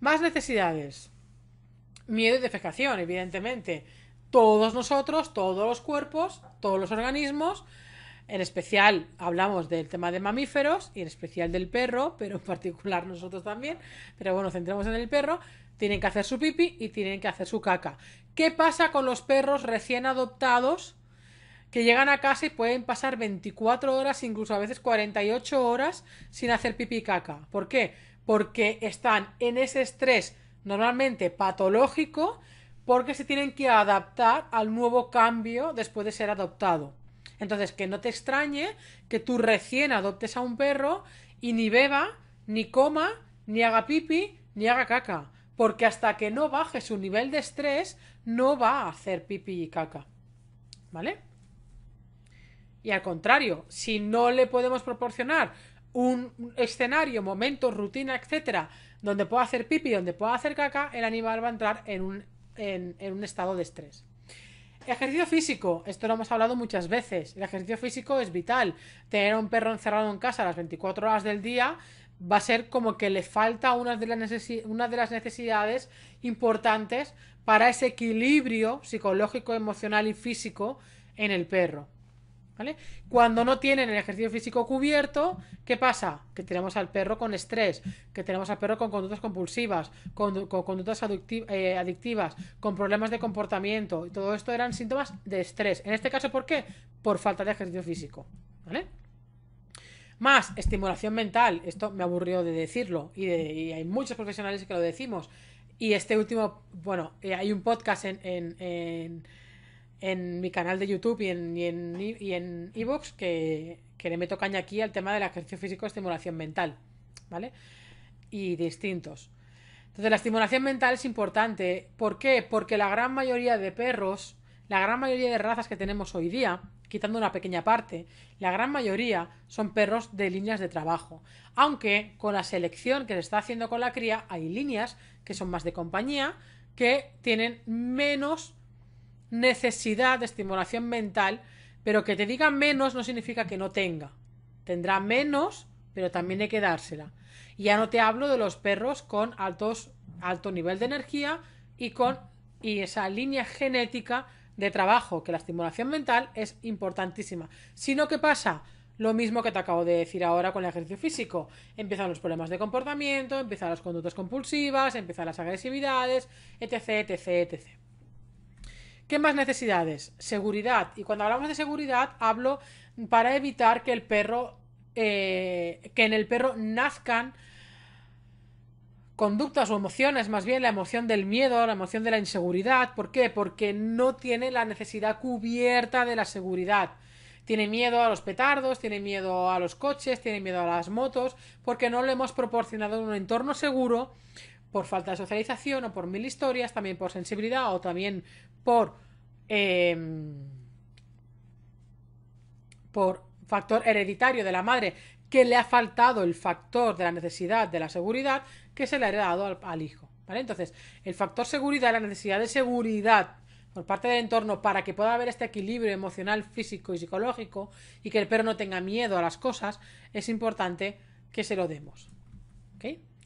Más necesidades. Miedo y defecación, evidentemente. Todos nosotros, todos los cuerpos, todos los organismos, en especial hablamos del tema de mamíferos y en especial del perro, pero en particular nosotros también, pero bueno, centremos en el perro, tienen que hacer su pipi y tienen que hacer su caca. ¿Qué pasa con los perros recién adoptados que llegan a casa y pueden pasar 24 horas, incluso a veces 48 horas sin hacer pipi y caca? ¿Por qué? porque están en ese estrés normalmente patológico porque se tienen que adaptar al nuevo cambio después de ser adoptado. Entonces, que no te extrañe que tú recién adoptes a un perro y ni beba, ni coma, ni haga pipi, ni haga caca, porque hasta que no baje su nivel de estrés, no va a hacer pipi y caca. ¿Vale? Y al contrario, si no le podemos proporcionar un escenario, momento, rutina, etcétera, donde pueda hacer pipi, donde pueda hacer caca, el animal va a entrar en un, estado de estrés. Ejercicio físico, esto lo hemos hablado muchas veces. El ejercicio físico es vital. Tener a un perro encerrado en casa las 24 horas del día va a ser como que le falta una de las necesidades importantes para ese equilibrio psicológico, emocional y físico en el perro. ¿Vale? Cuando no tienen el ejercicio físico cubierto, ¿qué pasa? Que tenemos al perro con estrés, que tenemos al perro con conductas compulsivas, con, conductas eh, adictivas, con problemas de comportamiento. Y todo esto eran síntomas de estrés. En este caso, ¿por qué? Por falta de ejercicio físico. ¿Vale? Más, estimulación mental. Esto me aburrió de decirlo y, hay muchos profesionales que lo decimos. Y este último, bueno, eh, hay un podcast en en mi canal de YouTube y en y que, que, le meto caña aquí al tema del ejercicio físico estimulación mental, ¿vale? Y distintos. Entonces, la estimulación mental es importante. ¿Por qué? Porque la gran mayoría de perros, la gran mayoría de razas que tenemos hoy día, quitando una pequeña parte, la gran mayoría son perros de líneas de trabajo. Aunque con la selección que se está haciendo con la cría, hay líneas que son más de compañía, que tienen menos necesidad de estimulación mental, pero que te diga menos no significa que no tenga. Tendrá menos, pero también hay que dársela. Y ya no te hablo de los perros con alto nivel de energía y con y esa línea genética de trabajo, que la estimulación mental es importantísima. Sino que pasa lo mismo que te acabo de decir ahora con el ejercicio físico. Empiezan los problemas de comportamiento, empiezan las conductas compulsivas, empiezan las agresividades, etc, etc, etc. ¿Qué más necesidades? Seguridad. Y cuando hablamos de seguridad, hablo para evitar que el perro, eh, que en el perro nazcan conductas o emociones, más bien la emoción del miedo, la emoción de la inseguridad. ¿Por qué? Porque no tiene la necesidad cubierta de la seguridad. Tiene miedo a los petardos, tiene miedo a los coches, tiene miedo a las motos, porque no le hemos proporcionado un entorno seguro por falta de socialización o por mil historias, también por sensibilidad o también por... Em, por factor hereditario de la madre que le ha faltado el factor de la necesidad de la seguridad que se le ha heredado al, hijo. ¿vale? Entonces, el factor seguridad, la necesidad de seguridad por parte del entorno para que pueda haber este equilibrio emocional, físico y psicológico y que el perro no tenga miedo a las cosas, es importante que se lo demos. ¿okay?